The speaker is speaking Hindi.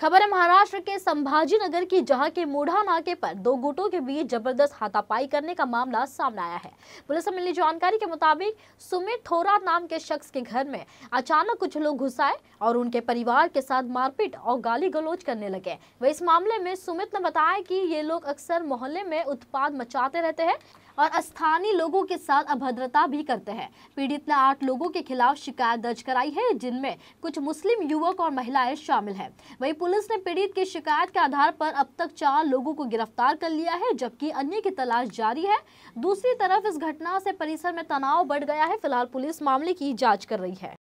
खबर है महाराष्ट्र के संभाजी नगर की जहां के मूढ़ा नाके पर दो गुटों के बीच जबरदस्त हाथापाई करने का मामला सामने आया है पुलिस से मिली जानकारी के मुताबिक सुमित थोरा नाम के शख्स के घर में अचानक कुछ लोग घुस आए और उनके परिवार के साथ मारपीट और गाली गलोच करने लगे वह इस मामले में सुमित ने बताया कि ये लोग अक्सर मोहल्ले में उत्पाद मचाते रहते हैं और स्थानीय लोगों के साथ अभद्रता भी करते हैं पीड़ित ने आठ लोगों के खिलाफ शिकायत दर्ज कराई है जिनमें कुछ मुस्लिम युवक और महिलाएं शामिल हैं वही पुलिस ने पीड़ित की शिकायत के आधार पर अब तक चार लोगों को गिरफ्तार कर लिया है जबकि अन्य की तलाश जारी है दूसरी तरफ इस घटना से परिसर में तनाव बढ़ गया है फिलहाल पुलिस मामले की जाँच कर रही है